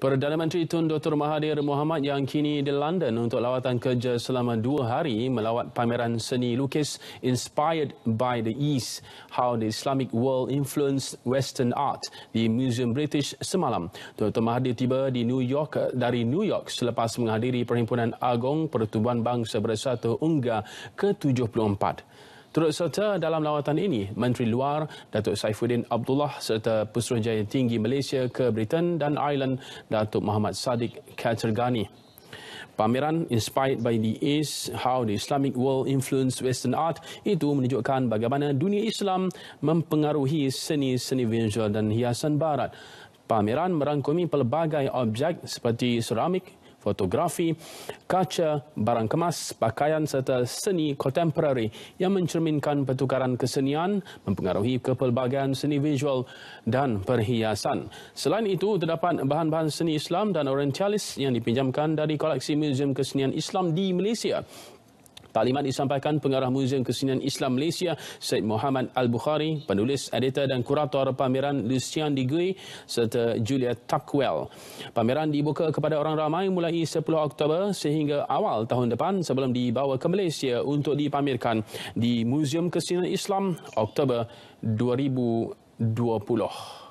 Perdana Menteri Tun Dr. Mahathir Mohamad yang kini di London untuk lawatan kerja selama dua hari melawat pameran seni lukis Inspired by the East, How the Islamic World Influenced Western Art di Museum British semalam. Dr. Mahathir tiba di New York dari New York selepas menghadiri Perhimpunan agung Pertubuhan Bangsa Bersatu Unga ke-74. Terus serta dalam lawatan ini, Menteri Luar Datuk Saifuddin Abdullah serta Pesuruhjaya Tinggi Malaysia ke Britain dan Ireland Datuk Muhammad Sadiq Katergani. Pameran Inspired by the East, How the Islamic World Influenced Western Art itu menunjukkan bagaimana dunia Islam mempengaruhi seni-seni visual dan hiasan barat. Pameran merangkumi pelbagai objek seperti seramik, fotografi, kaca, barang kemas, pakaian serta seni kontemporari yang mencerminkan pertukaran kesenian mempengaruhi kepelbagaian seni visual dan perhiasan. Selain itu, terdapat bahan-bahan seni Islam dan Orientalis yang dipinjamkan dari koleksi Museum Kesenian Islam di Malaysia Taklimat disampaikan pengarah Muzium Kesenian Islam Malaysia Syed Muhammad Al-Bukhari, penulis, editor dan kurator pameran Lucian Digui serta Julia Tuckwell. Pameran dibuka kepada orang ramai mulai 10 Oktober sehingga awal tahun depan sebelum dibawa ke Malaysia untuk dipamerkan di Muzium Kesenian Islam Oktober 2020.